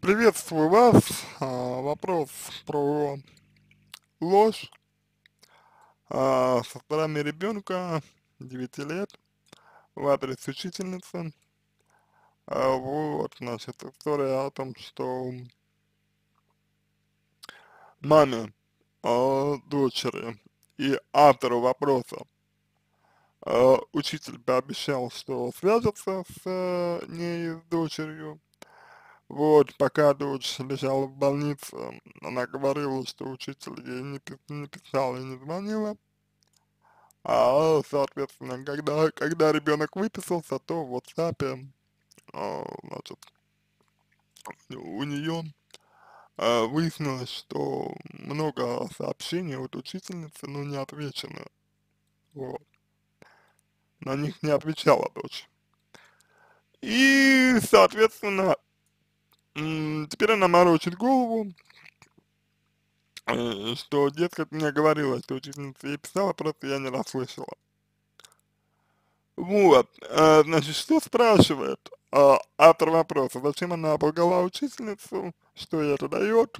Приветствую вас. А, вопрос про ложь а, со стороны ребенка 9 лет в адрес учительницы. А, вот, значит, история о том, что маме дочери и автору вопроса учитель пообещал, что свяжется с э, ней, с дочерью, вот, пока дочь лежала в больнице, она говорила, что учитель ей не, не писал и не звонила. А, соответственно, когда, когда ребенок выписался, то в WhatsApp, а, значит, у нее а, выяснилось, что много сообщений от учительницы, но не отвечено. Вот. На них не отвечала дочь. И, соответственно, Теперь она морочит голову, э, что, дескать, мне говорила, что учительница ей писала, просто я не расслышала. Вот, э, значит, что спрашивает э, автор вопроса, зачем она обругала учительницу, что ей это дает,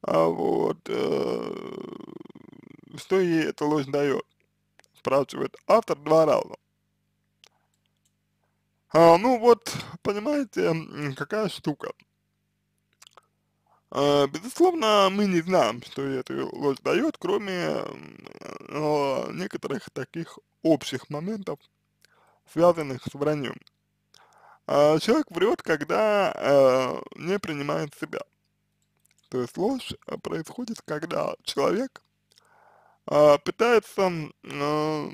а вот, что ей эта ложь дает, спрашивает автор два раза. А, ну вот, понимаете, какая штука. А, безусловно, мы не знаем, что эта ложь дает, кроме а, некоторых таких общих моментов, связанных с враньем. А, человек врет, когда а, не принимает себя. То есть ложь происходит, когда человек пытается, ну,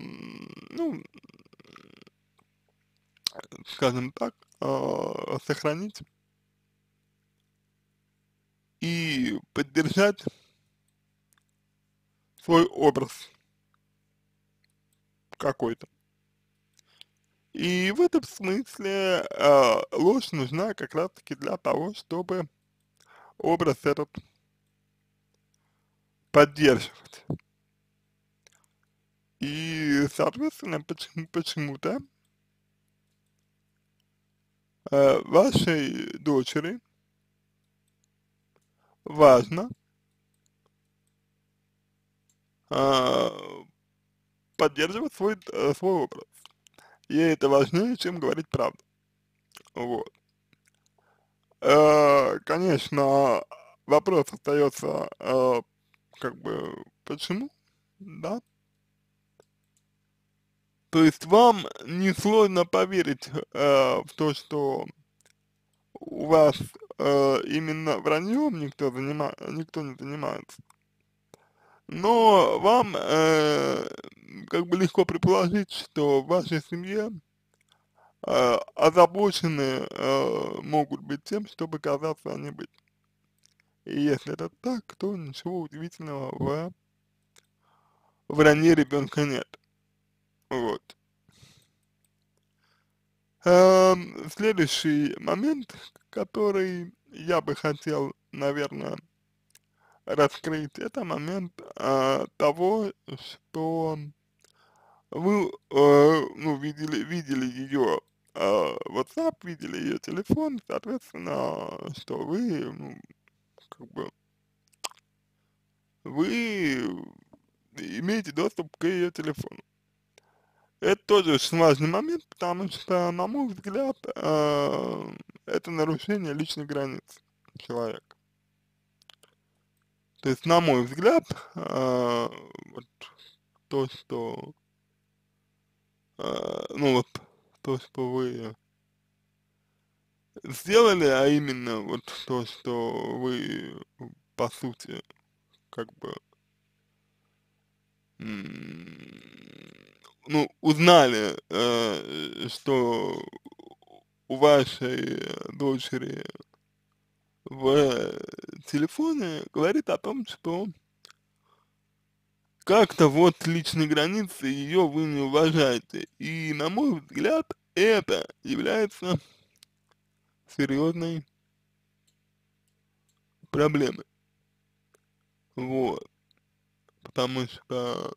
скажем так, э, сохранить и поддержать свой образ какой-то. И в этом смысле э, ложь нужна как раз-таки для того, чтобы образ этот поддерживать. И, соответственно, почему-то вашей дочери важно поддерживать свой, свой образ. Ей это важнее, чем говорить правду. Вот. Э, конечно, вопрос остается, э, как бы, почему, да, то есть вам несложно поверить э, в то, что у вас э, именно враньем никто, никто не занимается. Но вам э, как бы легко предположить, что в вашей семье э, озабочены э, могут быть тем, чтобы казаться они быть. И если это так, то ничего удивительного в, вранье ребенка нет. Вот. Эм, следующий момент, который я бы хотел, наверное, раскрыть, это момент э, того, что вы э, ну, видели, видели ее э, WhatsApp, видели ее телефон, соответственно, что вы, ну, как бы, вы имеете доступ к ее телефону. Это тоже очень важный момент, потому что, на мой взгляд, э, это нарушение личных границ человека. То есть, на мой взгляд, э, вот, то, что, э, ну вот, то, что вы сделали, а именно вот то, что вы, по сути, как бы, ну, узнали, э, что у вашей дочери в телефоне говорит о том, что как-то вот личные границы ее вы не уважаете. И, на мой взгляд, это является серьезной проблемой. Вот. Потому что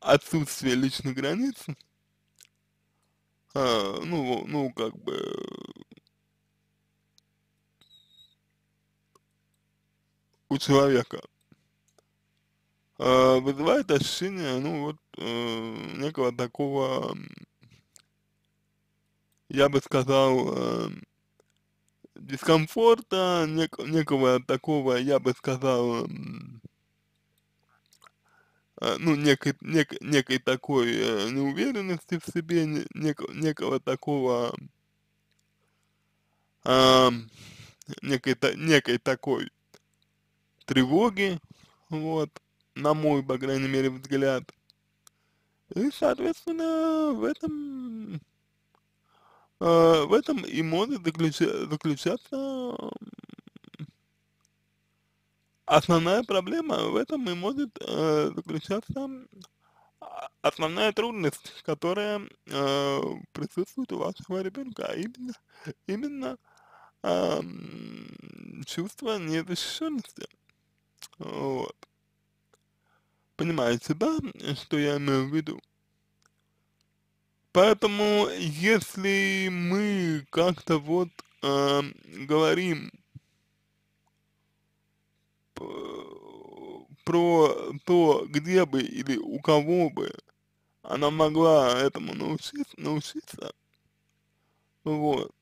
отсутствие личных границ, а, ну, ну, как бы, у человека а, вызывает ощущение, ну, вот, э, некого такого, я бы сказал, э, дискомфорта, нек некого такого, я бы сказал, э, Э, ну, некой, нек, некой такой э, неуверенности в себе, нек, некого такого, э, некой, та, некой такой тревоги, вот, на мой, по крайней мере, взгляд. И, соответственно, в этом, э, в этом и может заключаться, заключаться Основная проблема в этом и может э, заключаться а, основная трудность, которая э, присутствует у вашего ребенка, а именно, именно э, чувство незащищенности. Вот. Понимаете, да, что я имею в виду? Поэтому, если мы как-то вот э, говорим Э, про то, где бы или у кого бы она могла этому научиться, научиться вот,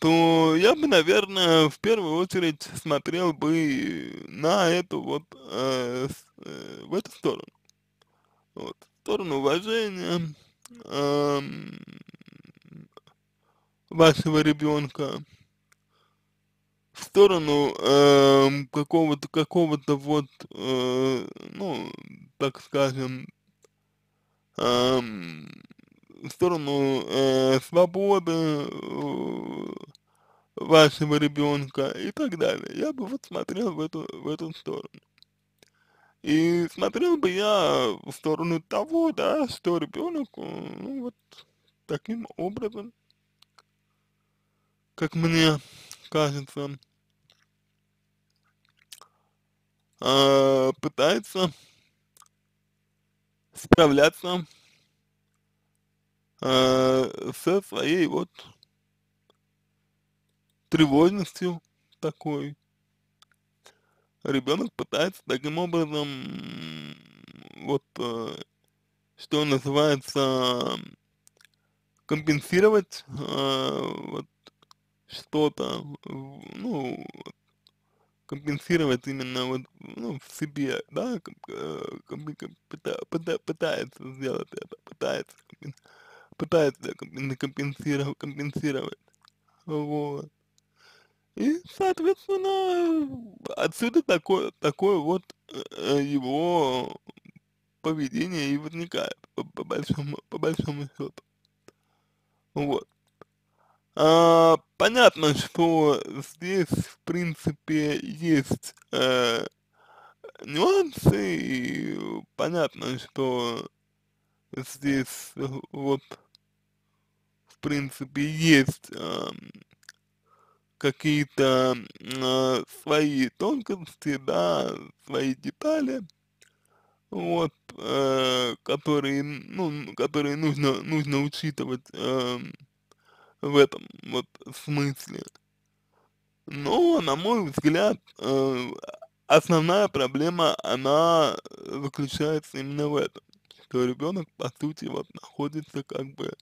то я бы, наверное, в первую очередь смотрел бы на эту вот, э, с, э, в эту сторону. Вот, в сторону уважения э, вашего ребенка, сторону э, какого-то какого-то вот, э, ну, так скажем, э, в сторону э, свободы э, вашего ребенка и так далее. Я бы вот смотрел в эту, в эту сторону. И смотрел бы я в сторону того, да, что ребенок, ну вот таким образом, как мне кажется, Э, пытается справляться э, со своей вот тревожностью такой. Ребенок пытается таким образом вот э, что называется компенсировать вот что-то, ну, компенсировать именно вот, ну, в себе, да, э, пытается сделать это, пытается, пытается компенсировать, компенсировать, вот. И, соответственно, отсюда такое, такое вот э, его поведение и возникает, по, по большому, по большому счету. Вот. А, понятно, что здесь, в принципе, есть э, нюансы, и понятно, что здесь э, вот, в принципе, есть э, какие-то э, свои тонкости, да, свои детали, вот, э, которые, ну, которые нужно, нужно учитывать э, в этом вот смысле. Но, на мой взгляд, э, основная проблема, она заключается именно в этом, что ребенок, по сути, вот находится как бы,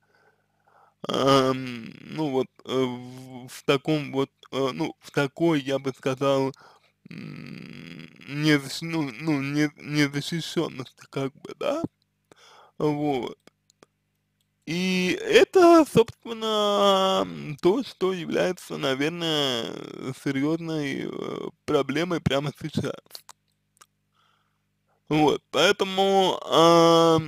э, ну вот, э, в, таком вот, э, ну, в такой, я бы сказал, не, ну, ну, не, не как бы, да, вот, и это, собственно, то, что является, наверное, серьезной э, проблемой прямо сейчас. Вот, поэтому, э,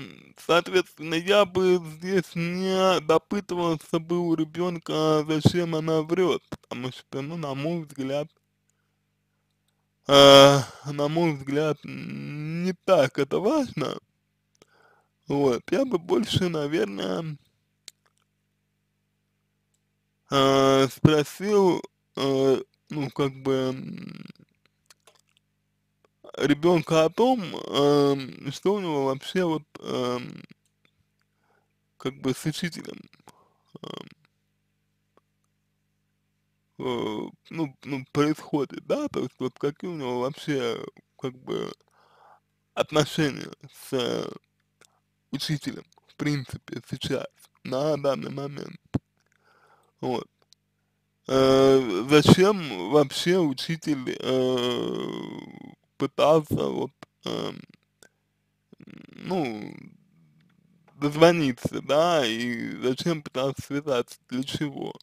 соответственно, я бы здесь не допытывался бы у ребенка, зачем она врет, потому что, ну, на мой взгляд, э, на мой взгляд, не так это важно. Вот, я бы больше, наверное, э, спросил, э, ну, как бы, ребенка о том, э, что у него вообще вот, э, как бы, с учителем. Эм, э, ну, ну, происходит, да, то есть вот какие у него вообще, как бы, отношения с учителем, в принципе, сейчас, на данный момент. Вот. Э, зачем вообще учитель э, пытался вот, э, ну, дозвониться, да, и зачем пытался связаться, для чего?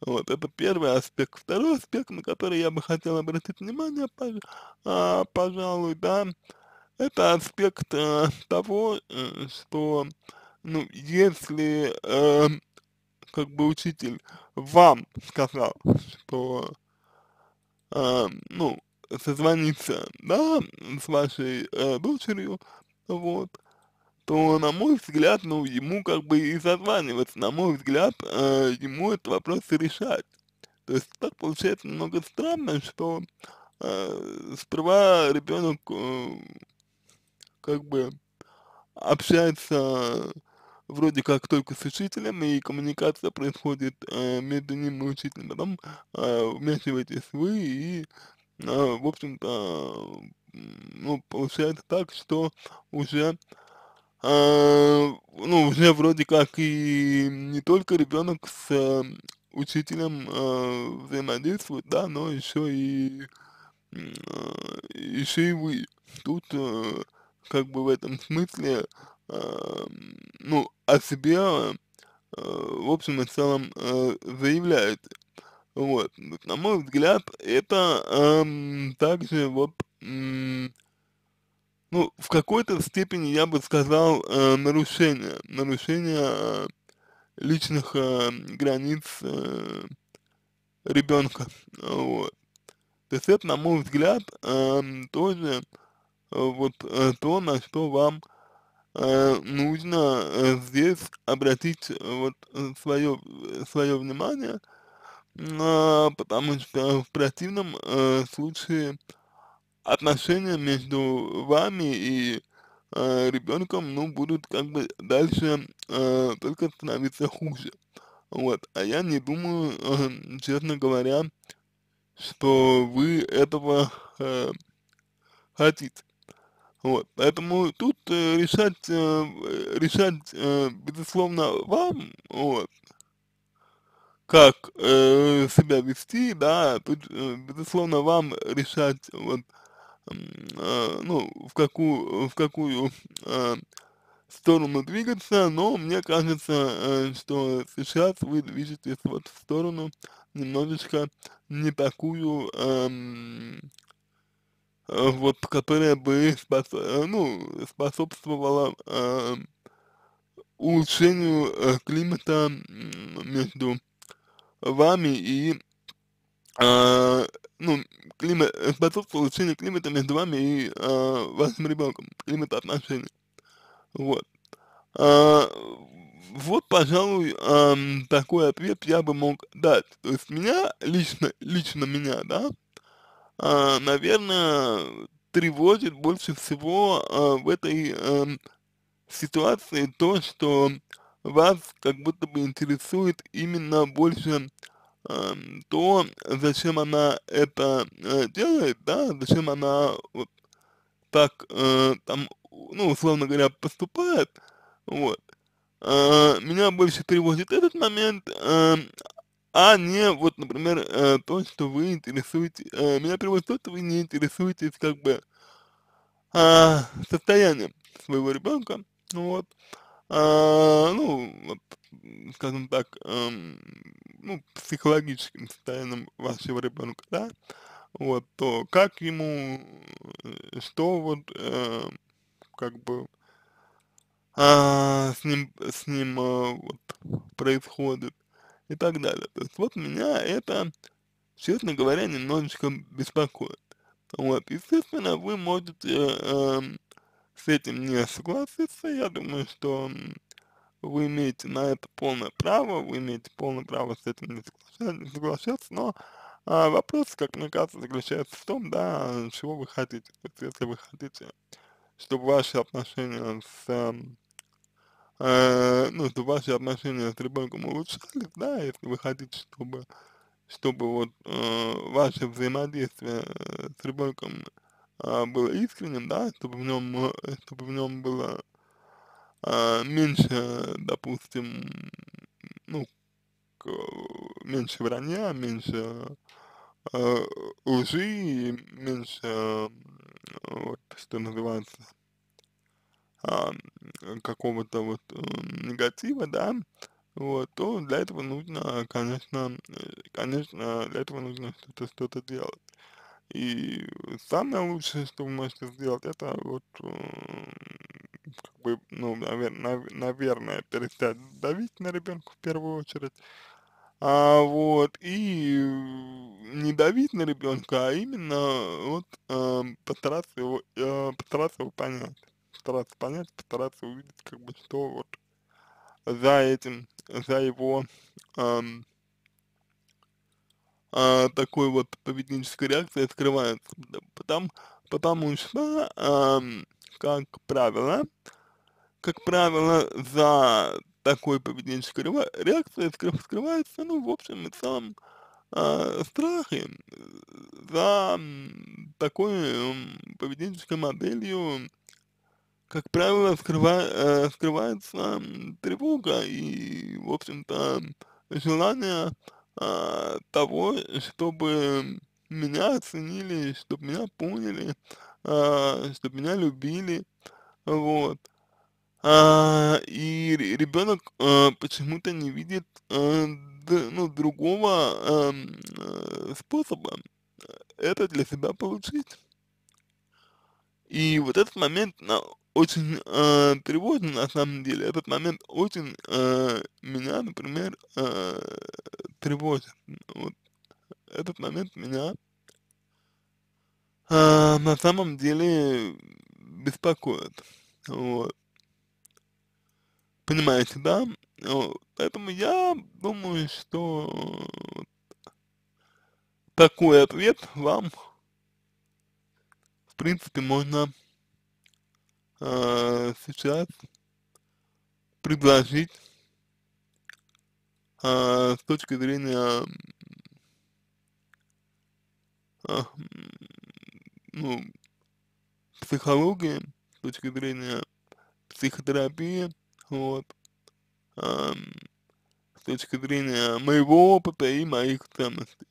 Вот, это первый аспект. Второй аспект, на который я бы хотел обратить внимание, а, пожалуй, да, это аспект э, того, э, что, ну, если, э, как бы, учитель вам сказал, что, э, ну, созвониться, да, с вашей э, дочерью, вот, то, на мой взгляд, ну, ему как бы и созваниваться, на мой взгляд, э, ему этот вопрос решать. То есть так получается немного странно, что э, сперва ребенок э, как бы общается вроде как только с учителем, и коммуникация происходит э, между ним и учителем. Потом э, вмешиваетесь вы, и, э, в общем-то, ну, получается так, что уже, э, ну, уже вроде как и не только ребенок с э, учителем э, взаимодействует, да, но еще и э, еще и вы. Тут э, как бы в этом смысле, э, ну, о себе, э, в общем и целом, э, заявляете. Вот, на мой взгляд, это э, также вот, э, ну, в какой-то степени, я бы сказал, э, нарушение, нарушение э, личных э, границ э, ребенка, вот. То есть это, на мой взгляд, э, тоже Э, вот э, то, на что вам э, нужно здесь обратить вот свое, свое внимание, потому что в противном случае отношения между вами и э, ребенком, ну, будут как бы дальше э, только становиться хуже. Вот, а я не думаю, э, честно говоря, что вы этого э, хотите. Вот. Поэтому тут э, решать, э, э, решать э, безусловно, вам, вот, как э, себя вести, да, тут, э, безусловно, вам решать, вот, э, ну, в какую, в какую э, сторону двигаться, но мне кажется, э, что сейчас вы движетесь вот в сторону немножечко не такую, эм, Э, вот, которая бы спос, э, ну, способствовала э, улучшению э, климата между вами и э, ну, климат, э, способствовал улучшению климата между вами и э, вашим ребенком, климата отношений. Вот. А, вот, пожалуй, эм, такой ответ я бы мог дать. То есть меня, лично, лично меня, да, а, наверное, тревожит больше всего а, в этой эм, ситуации то, что вас как будто бы интересует именно больше эм, то, зачем она это э, делает, да, зачем она вот так э, там, ну, условно говоря, поступает, вот. А, меня больше тревожит этот момент, эм, а не вот, например, э, то, что вы интересуете, э, меня приводит то, что вы не интересуетесь как бы э, состоянием своего ребенка, вот, э, ну, вот, скажем так, э, ну, психологическим состоянием вашего ребенка, да, вот, то как ему, э, что вот, э, как бы, а, с ним, с ним а, вот, происходит и так далее. То есть вот меня это, честно говоря, немножечко беспокоит. Вот, естественно, вы можете э, с этим не согласиться, я думаю, что вы имеете на это полное право, вы имеете полное право с этим не соглашаться, соглашаться но а, вопрос, как мне кажется, заключается в том, да, чего вы хотите. То есть, если вы хотите, чтобы ваши отношения с эм, э, ну, что ваши отношения с ребенком улучшались, да, если вы хотите, чтобы, чтобы вот э, ваше взаимодействие э, с ребенком э, было искренним, да, чтобы в нем, э, чтобы в нем было э, меньше, допустим, ну, меньше вранья, меньше э, лжи, меньше, э, вот, что называется, а, какого-то вот негатива, да, вот, то для этого нужно, конечно, э, конечно, для этого нужно что-то что, -то, делать. И самое лучшее, что вы можете сделать, это вот, как бы, ну, навер нав наверное, перестать давить на ребенка в первую очередь, а, вот, и не давить на ребенка, а именно вот э, постараться его, э, постараться его понять постараться понять, постараться увидеть, как бы, что вот за этим, за его эм, э, такой вот поведенческой реакцией скрывается. Потому, потому что, эм, как правило, как правило, за такой поведенческой реакцией скрывается, ну, в общем и целом, а, э, страхи за такой э, поведенческой моделью как правило, скрыва, э, скрывается тревога и, в общем-то, желание а, того, чтобы меня оценили, чтобы меня поняли, а, чтобы меня любили, вот. А, и ребенок а, э, почему-то не видит а, ну, другого а, способа это для себя получить. И вот этот момент на очень э, тревожен на самом деле, этот момент очень э, меня, например, э, тревожит. Вот этот момент меня э, на самом деле беспокоит. Вот. Понимаете, да? Вот. Поэтому я думаю, что такой ответ вам в принципе, можно э, сейчас предложить э, с точки зрения э, ну, психологии, с точки зрения психотерапии, вот, э, с точки зрения моего опыта и моих ценностей.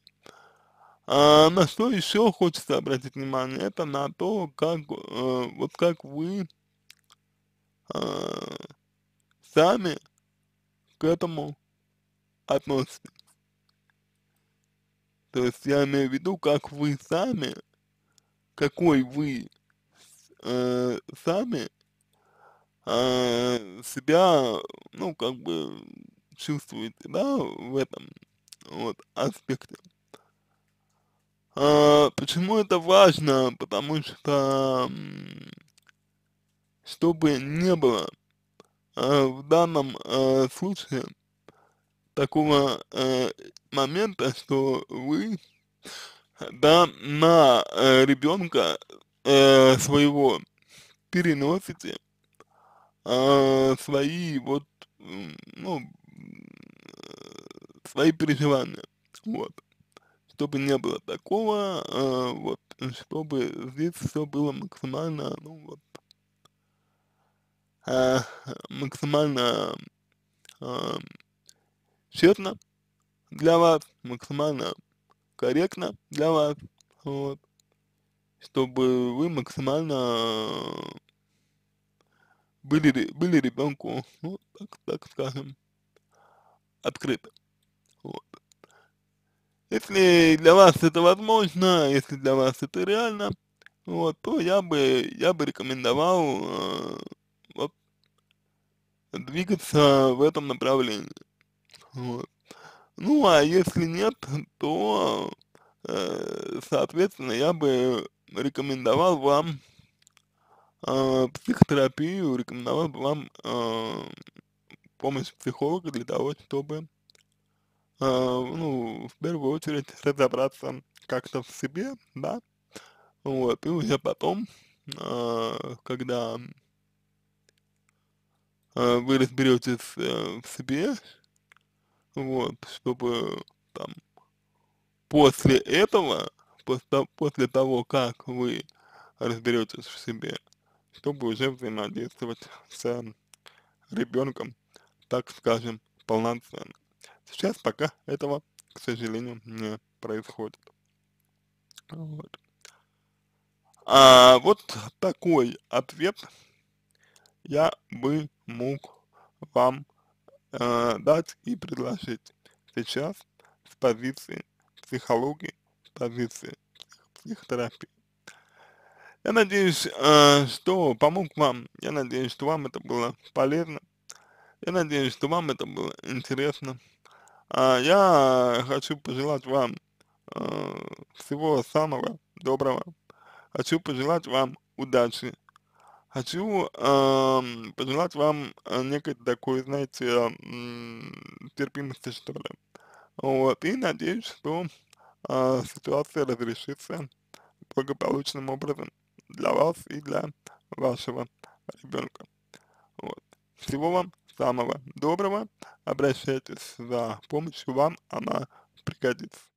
А, на что еще хочется обратить внимание, это на то, как, э, вот как вы э, сами к этому относитесь. То есть я имею в виду, как вы сами, какой вы э, сами э, себя, ну, как бы чувствуете, да, в этом вот аспекте. А, почему это важно? Потому что, чтобы не было а, в данном а, случае такого а, момента, что вы да, на э, ребенка э, своего переносите э, свои вот, ну, свои переживания, вот чтобы не было такого, э, вот, э, чтобы здесь все было максимально, ну вот, э, максимально э, честно для вас, максимально корректно для вас, вот, чтобы вы максимально были, были ребенку, ну, так, так скажем, открыты. Вот. Если для вас это возможно, если для вас это реально, вот, то я бы, я бы рекомендовал э, вот, двигаться в этом направлении. Вот. Ну, а если нет, то, э, соответственно, я бы рекомендовал вам э, психотерапию, рекомендовал бы вам э, помощь психолога для того, чтобы э, ну, в первую очередь разобраться как-то в себе, да, вот, и уже потом, э, когда а, вы разберетесь э, в себе, вот, чтобы там после этого, после, после того, как вы разберетесь в себе, чтобы уже взаимодействовать с ребенком, так скажем, полноценно. Сейчас пока этого, к сожалению, не происходит. Вот. А, вот такой ответ я бы мог вам э, дать и предложить сейчас с позиции психологии, с позиции психотерапии. Я надеюсь, э, что помог вам, я надеюсь, что вам это было полезно, я надеюсь, что вам это было интересно. А, я хочу пожелать вам э, всего самого доброго. Хочу пожелать вам удачи. Хочу э, пожелать вам э, некой такой, знаете, э, терпимости, что ли. Вот, и надеюсь, что э, ситуация разрешится благополучным образом для вас и для вашего ребенка. Вот. Всего вам самого доброго, обращайтесь за помощью, вам она пригодится.